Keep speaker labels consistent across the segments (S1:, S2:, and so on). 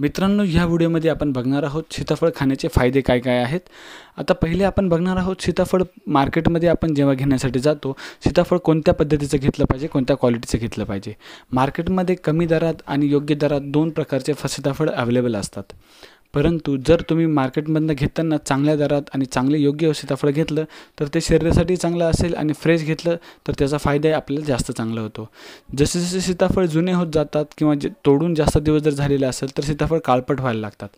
S1: मित्रांनो ह्या व्हिडिओमध्ये आपण बघणार आहोत सीताफळ खाण्याचे फायदे काय काय आहेत आता पहिले आपण बघणार आहोत सीताफळ मार्केटमध्ये आपण जेव्हा घेण्यासाठी जातो सीताफळ कोणत्या पद्धतीचं घेतलं पाहिजे कोणत्या क्वालिटीचं घेतलं पाहिजे मार्केटमध्ये कमी दरात आणि योग्य दरात दोन प्रकारचे सीताफळ अवेलेबल असतात परंतु जर तुम्ही मार्केटमधनं घेताना चांगल्या दरात आणि चांगले योग्य सीताफळ घेतलं तर ते शरीरासाठी चांगलं असेल आणि फ्रेश घेतलं तर त्याचा फायदाही आपल्याला जास्त चांगला होतो जसे जसे सीताफळ जुने होत जातात किंवा जे तोडून जास्त दिवस जर झालेले असेल तर सीताफळ काळपट व्हायला लागतात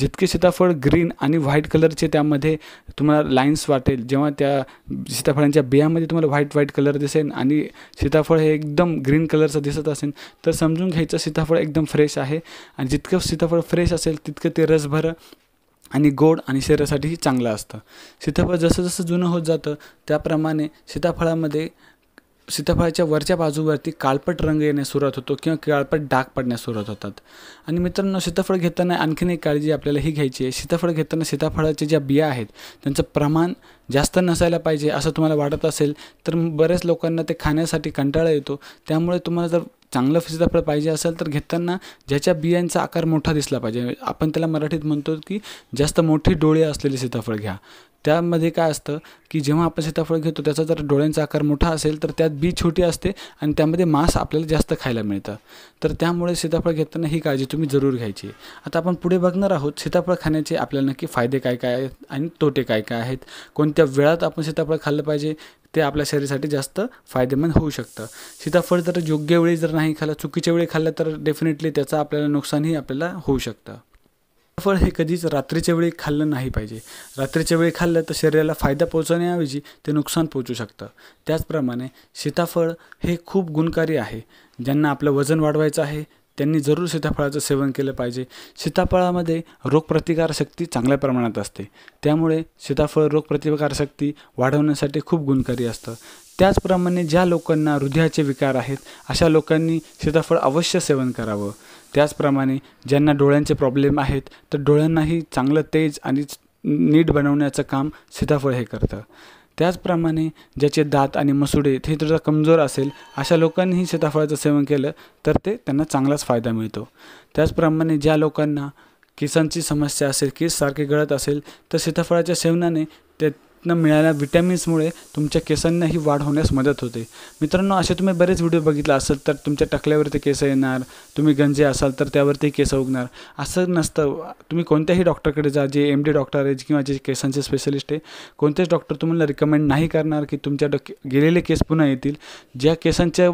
S1: जितके सीताफळ ग्रीन आणि व्हाईट कलरचे त्यामध्ये तुम्हाला लाईन्स वाटेल जेव्हा त्या सीताफळांच्या बियामध्ये तुम्हाला व्हाईट व्हाईट कलर दिसेल आणि सीताफळ हे एकदम ग्रीन कलरचं दिसत असेल तर समजून घ्यायचं सीताफळ एकदम फ्रेश आहे आणि जितकं सीताफळ फ्रेश असेल तितकं ते रस भर आणि गोड आणि शरीरासाठीही चांगलं असतं सीताफळ जसं जसं जुनं होत जातं त्याप्रमाणे सीताफळामध्ये सीताफळाच्या वरच्या बाजूवरती काळपट रंग येण्यास सुरुवात होतो किंवा काळपट डाग पडण्यास सुरुवात होतात आणि मित्रांनो सीताफळ घेताना आणखीन एक काळजी आपल्याला ही घ्यायची आहे सीताफळ घेताना सीताफळाचे ज्या बिया आहेत त्यांचं प्रमाण जास्त नसायला पाहिजे असं तुम्हाला वाटत असेल तर बऱ्याच लोकांना ते खाण्यासाठी कंटाळा येतो त्यामुळे तुम्हाला जर चांगलं सीताफळ पाहिजे असेल तर घेताना ज्याच्या बियांचा आकार मोठा दिसला पाहिजे आपण त्याला मराठीत म्हणतो की जास्त मोठी डोळे असलेले सीताफळ घ्या त्यामध्ये काय असतं की जेव्हा आपण सीताफळ घेतो त्याचा जर डोळ्यांचा आकार मोठा असेल तर त्यात बी छोटी असते आणि त्यामध्ये मांस आपल्याला जास्त खायला मिळतं तर त्यामुळे सीताफळ घेताना ही काळजी तुम्ही जरूर घ्यायची आता आपण पुढे बघणार आहोत सीताफळ खाण्याचे आपल्याला नक्की फायदे काय काय आहेत आणि तोटे काय काय आहेत कोणत्या वेळात आपण सीताफळ खाल्लं पाहिजे ते आपल्या शरीरासाठी जास्त फायदेमंद होऊ शकतं सीताफळ जर योग्य वेळी जर नाही खाल्लं चुकीच्या वेळी खाल्लं तर डेफिनेटली त्याचं आपल्याला नुकसानही आपल्याला होऊ शकतं सीताफळ हे कधीच रात्रीच्या वेळी खाल्लं नाही पाहिजे रात्रीच्या वेळी खाल्लं तर शरीराला फायदा पोहोचवण्याऐवजी ते नुकसान पोहोचू शकतं त्याचप्रमाणे सीताफळ हे खूप गुणकारी आहे ज्यांना आपलं वजन वाढवायचं आहे त्यांनी जरूर सीताफळाचं सेवन केलं पाहिजे सीताफळामध्ये रोगप्रतिकारशक्ती चांगल्या प्रमाणात असते त्यामुळे सीताफळ रोगप्रतिकारशक्ती वाढवण्यासाठी खूप गुणकारी असतं त्याचप्रमाणे ज्या लोकांना हृदयाचे विकार आहेत अशा लोकांनी सीताफळ अवश्य सेवन करावं त्याचप्रमाणे ज्यांना डोळ्यांचे प्रॉब्लेम आहेत तर डोळ्यांनाही चांगलं तेज आणि नीट बनवण्याचं काम सीताफळ हे करतं त्याचप्रमाणे ज्याचे दात आणि मसुडे हे थोडं कमजोर असेल अशा लोकांनीही सीताफळाचं सेवन केलं तर ते त्यांना चांगलाच फायदा मिळतो त्याचप्रमाणे ज्या लोकांना केसांची समस्या असेल केस सारखे गळत असेल तर सीताफळाच्या सेवनाने ते न मिळाल्या विटॅमिन्समुळे तुमच्या केसांना ही वाढ होण्यास मदत होते मित्रांनो असे तुम्ही बरेच व्हिडिओ बघितला असेल तर तुमच्या टकल्यावरती केस येणार तुम्ही गंजे असाल तर त्यावरती केस उगणार असं नसतं तुम्ही कोणत्याही डॉक्टरकडे जा जे एम डी डॉक्टर आहे किंवा जे केसांचे स्पेशलिस्ट आहे कोणतेच डॉक्टर तुम्हाला रिकमेंड नाही करणार की तुमच्या गेलेले केस पुन्हा येतील ज्या केसांच्या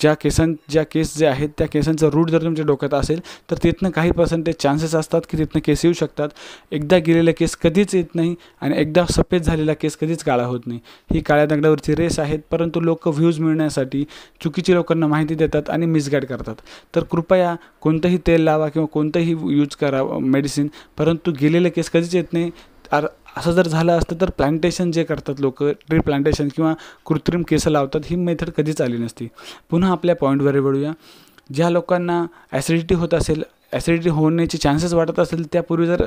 S1: ज्या केसां ज्या केस जे आहेत त्या केसांचा रूट जर तुमच्या डोक्यात असेल तर तिथनं काही पर्सेंटेज चान्सेस असतात की तिथनं केस येऊ शकतात एकदा गेलेले केस कधीच येत नाही आणि एकदा सफेद झाले झालेला केस कधीच काळा होत नाही ही काळ्या दगडावरची रेस आहेत परंतु लोक व्ह्यूज मिळण्यासाठी चुकीची लोकांना माहिती देतात आणि मिसगाईड करतात तर कृपया कोणतंही तेल लावा किंवा कोणतंही यूज करा मेडिसिन परंतु गेलेले केस कधीच येत नाही आर असं जर झालं असतं तर प्लांटेशन जे करतात लोक ट्री प्लांटेशन किंवा कृत्रिम केसं लावतात ही मेथड कधीच आली नसती पुन्हा आपल्या पॉईंटवर वळूया ज्या लोकांना ॲसिडिटी होत असेल ॲसिडिटी होण्याचे चान्सेस वाटत असेल त्यापूर्वी जर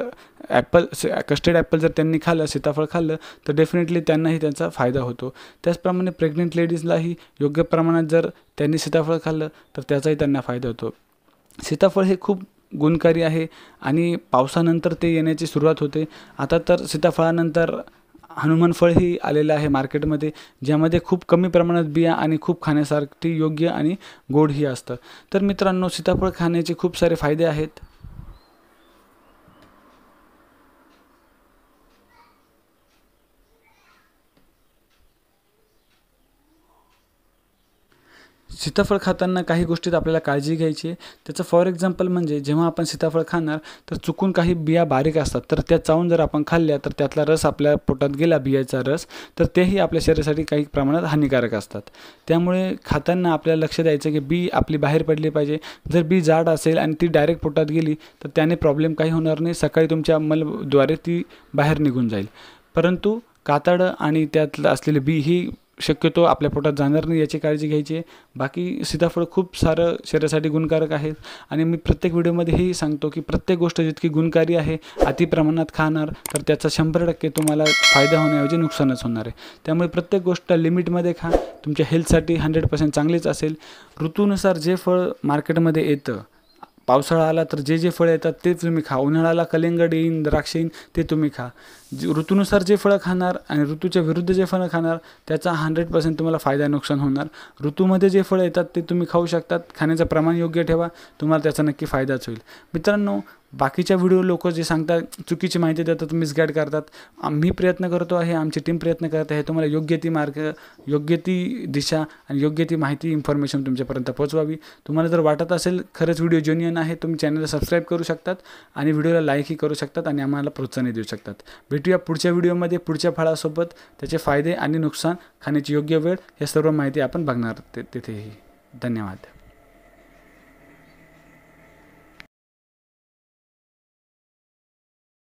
S1: ॲपल कस्टर्ड ॲपल जर त्यांनी खाल्लं सीताफळ खाल्लं तर डेफिनेटली त्यांनाही त्यांचा फायदा होतो त्याचप्रमाणे प्रेग्नेंट लेडीजलाही योग्य प्रमाणात जर त्यांनी सीताफळ खाल्लं तर त्याचाही त्यांना फायदा होतो सीताफळ हे खूप गुणकारी आहे आणि पावसानंतर ते येण्याची सुरुवात होते आता तर सीताफळानंतर हनुमान फळ ही आलेलं आहे मार्केटमध्ये ज्यामध्ये खूप कमी प्रमाणात बिया आणि खूप खाण्यासारखी योग्य आणि गोडही असतं तर मित्रांनो सीताफळ खाण्याचे खूप सारे फायदे आहेत सीताफळ खाताना काही गोष्टीत आपल्याला काळजी घ्यायची आहे त्याचं फॉर एक्झाम्पल म्हणजे जेव्हा आपण सीताफळ खाणार तर चुकून काही बिया बारीक असतात तर त्या चावून जर आपण खाल्ल्या तर त्यातला रस आपल्या पोटात गेला बियाचा रस तर तेही आपल्या शरीरासाठी काही प्रमाणात हानिकारक असतात त्यामुळे खाताना आपल्याला लक्ष द्यायचं की बी आपली बाहेर पडली पाहिजे जर बी जाड असेल आणि ती डायरेक्ट पोटात गेली तर त्याने प्रॉब्लेम काही होणार नाही सकाळी तुमच्या मलद्वारे ती बाहेर निघून जाईल परंतु कातडं आणि त्यातलं असलेली बी ही शक्यतो आपल्या पोटात जाणार नाही याची काळजी घ्यायची आहे बाकी सीताफळ खूप सारं शरीरासाठी गुणकारक आहे आणि मी प्रत्येक व्हिडिओमध्येही सांगतो की प्रत्येक गोष्ट जितकी गुणकारी आहे अति प्रमाणात खाणार तर त्याचा शंभर टक्के तुम्हाला फायदा होण्याऐवजी नुकसानच होणार आहे त्यामुळे प्रत्येक गोष्ट लिमिटमध्ये खा तुमच्या हेल्थसाठी हंड्रेड पर्सेंट चांगलीच असेल ऋतूनुसार जे फळ मार्केटमध्ये येतं पावसाळा आला तर जे जे फळं येतात ते तुम्ही खा उन्हाळ्याला कलिंगड येईन द्राक्ष येईन ते तुम्ही खा ऋतूनुसार जे फळं खाणार आणि ऋतूच्या विरुद्ध जे फळं खाणार त्याचा हंड्रेड पर्सेंट तुम्हाला फायदा नुकसान होणार ऋतूमध्ये जे फळं येतात ते तुम्ही खाऊ शकतात खाण्याचं प्रमाण योग्य ठेवा तुम्हाला त्याचा नक्की फायदाच होईल मित्रांनो बाकीच्या व्हिडिओ लोक जे सांगतात चुकीची माहिती देतात मिसगाईड करतात आम्ही प्रयत्न करतो आहे आमची टीम प्रयत्न करत आहे तुम्हाला योग्य ती मार्ग योग्य ती दिशा आणि योग्य ती माहिती इन्फॉर्मेशन तुमच्यापर्यंत पोहोचवावी तुम्हाला जर वाटत असेल खरंच व्हिडिओ जेन्युअन आहे तुम्ही चॅनलला सबस्क्राईब करू शकतात आणि व्हिडिओला लाईकही करू शकतात आणि आम्हाला प्रोत्साहनही देऊ शकतात भेटूया पुढच्या व्हिडिओमध्ये पुढच्या फळासोबत त्याचे फायदे आणि नुकसान खाण्याची योग्य वेळ हे सर्व माहिती आपण बघणार तिथेही धन्यवाद